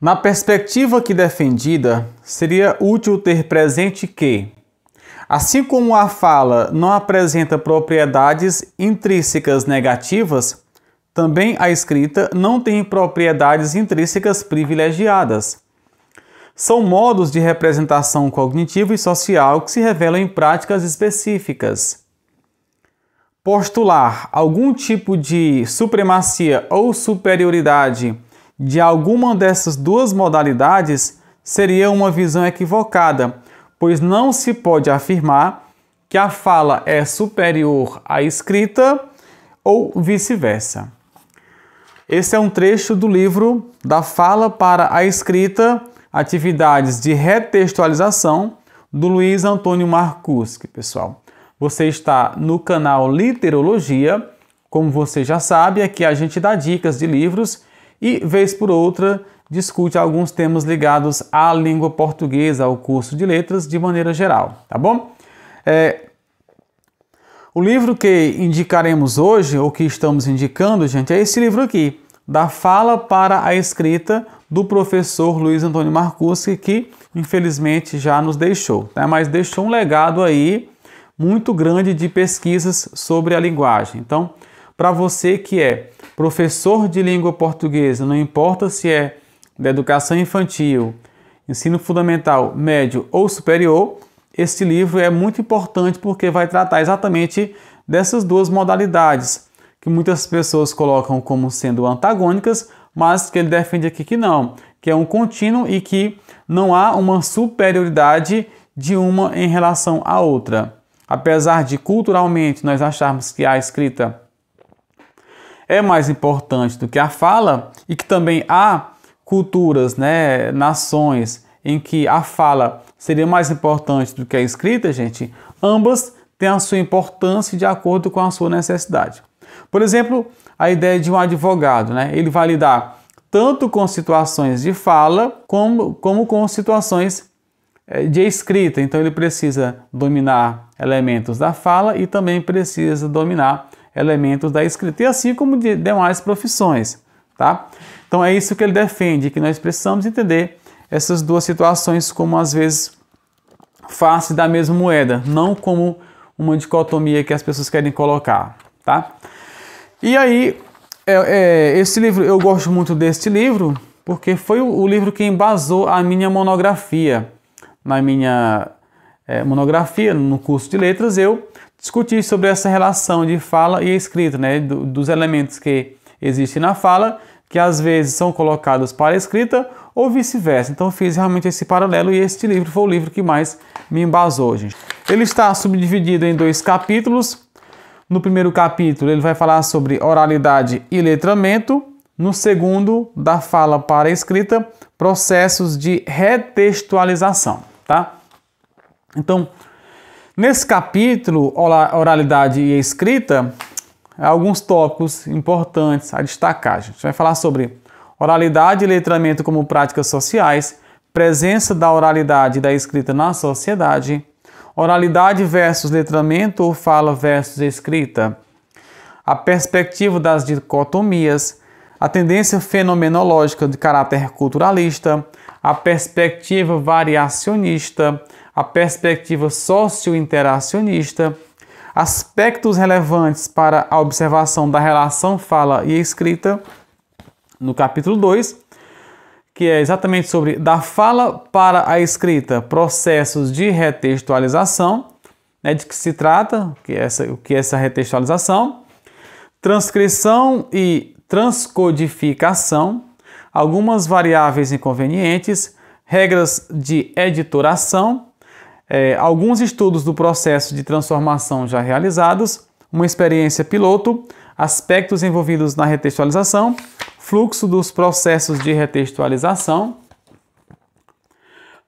Na perspectiva aqui defendida, seria útil ter presente que, assim como a fala não apresenta propriedades intrínsecas negativas, também a escrita não tem propriedades intrínsecas privilegiadas. São modos de representação cognitiva e social que se revelam em práticas específicas. Postular algum tipo de supremacia ou superioridade de alguma dessas duas modalidades seria uma visão equivocada, pois não se pode afirmar que a fala é superior à escrita ou vice-versa. Esse é um trecho do livro Da Fala para a Escrita, Atividades de Retextualização, do Luiz Antônio Marcuski, pessoal. Você está no canal Literologia. Como você já sabe, aqui a gente dá dicas de livros e, vez por outra, discute alguns temas ligados à língua portuguesa, ao curso de letras de maneira geral, tá bom? É, o livro que indicaremos hoje, ou que estamos indicando, gente, é esse livro aqui, Da Fala para a Escrita, do professor Luiz Antônio Marcuski, que infelizmente já nos deixou, né? mas deixou um legado aí muito grande de pesquisas sobre a linguagem. Então, para você que é professor de língua portuguesa, não importa se é da educação infantil, ensino fundamental, médio ou superior, este livro é muito importante porque vai tratar exatamente dessas duas modalidades que muitas pessoas colocam como sendo antagônicas, mas que ele defende aqui que não, que é um contínuo e que não há uma superioridade de uma em relação à outra. Apesar de culturalmente nós acharmos que a escrita é mais importante do que a fala e que também há culturas, né, nações em que a fala seria mais importante do que a escrita, gente, ambas têm a sua importância de acordo com a sua necessidade. Por exemplo, a ideia de um advogado, né? Ele vai lidar tanto com situações de fala como, como com situações eh, de escrita. Então ele precisa dominar elementos da fala e também precisa dominar elementos da escrita, e assim como de demais profissões. Tá? Então é isso que ele defende, que nós precisamos entender essas duas situações como às vezes face da mesma moeda, não como uma dicotomia que as pessoas querem colocar. Tá? E aí, é, é, esse livro, eu gosto muito deste livro, porque foi o, o livro que embasou a minha monografia. Na minha é, monografia, no curso de letras, eu discutir sobre essa relação de fala e escrita, né, do, dos elementos que existem na fala, que às vezes são colocados para a escrita ou vice-versa. Então fiz realmente esse paralelo e este livro foi o livro que mais me embasou, gente. Ele está subdividido em dois capítulos. No primeiro capítulo ele vai falar sobre oralidade e letramento. No segundo, da fala para a escrita, processos de retextualização, tá? Então, Nesse capítulo, oralidade e escrita, alguns tópicos importantes a destacar. A gente vai falar sobre oralidade e letramento como práticas sociais, presença da oralidade e da escrita na sociedade, oralidade versus letramento ou fala versus escrita, a perspectiva das dicotomias, a tendência fenomenológica de caráter culturalista, a perspectiva variacionista, a perspectiva socio-interacionista, aspectos relevantes para a observação da relação fala e escrita, no capítulo 2, que é exatamente sobre da fala para a escrita, processos de retextualização, né, de que se trata, que é essa, o que é essa retextualização, transcrição e transcodificação, algumas variáveis inconvenientes, regras de editoração, é, alguns estudos do processo de transformação já realizados, uma experiência piloto, aspectos envolvidos na retextualização, fluxo dos processos de retextualização,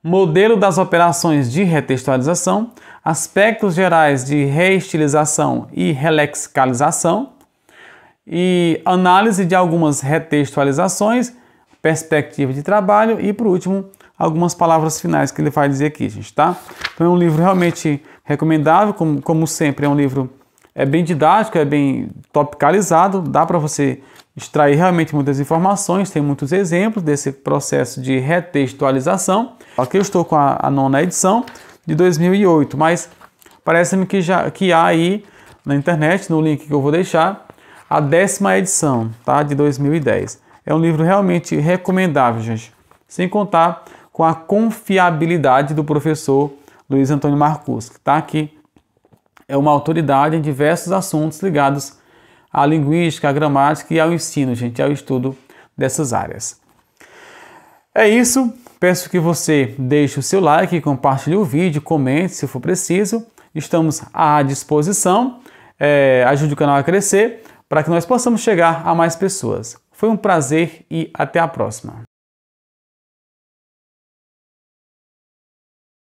modelo das operações de retextualização, aspectos gerais de reestilização e relexicalização e análise de algumas retextualizações perspectiva de trabalho e, por último, algumas palavras finais que ele vai dizer aqui, gente, tá? Então é um livro realmente recomendável, como, como sempre é um livro é bem didático, é bem topicalizado, dá para você extrair realmente muitas informações, tem muitos exemplos desse processo de retextualização. Aqui eu estou com a, a nona edição de 2008, mas parece-me que já que há aí na internet, no link que eu vou deixar, a décima edição, tá, de 2010. É um livro realmente recomendável, gente. Sem contar com a confiabilidade do professor Luiz Antônio Marcus, que está aqui. É uma autoridade em diversos assuntos ligados à linguística, à gramática e ao ensino, gente, ao estudo dessas áreas. É isso. Peço que você deixe o seu like, compartilhe o vídeo, comente se for preciso. Estamos à disposição. É, ajude o canal a crescer para que nós possamos chegar a mais pessoas. Foi um prazer e até a próxima.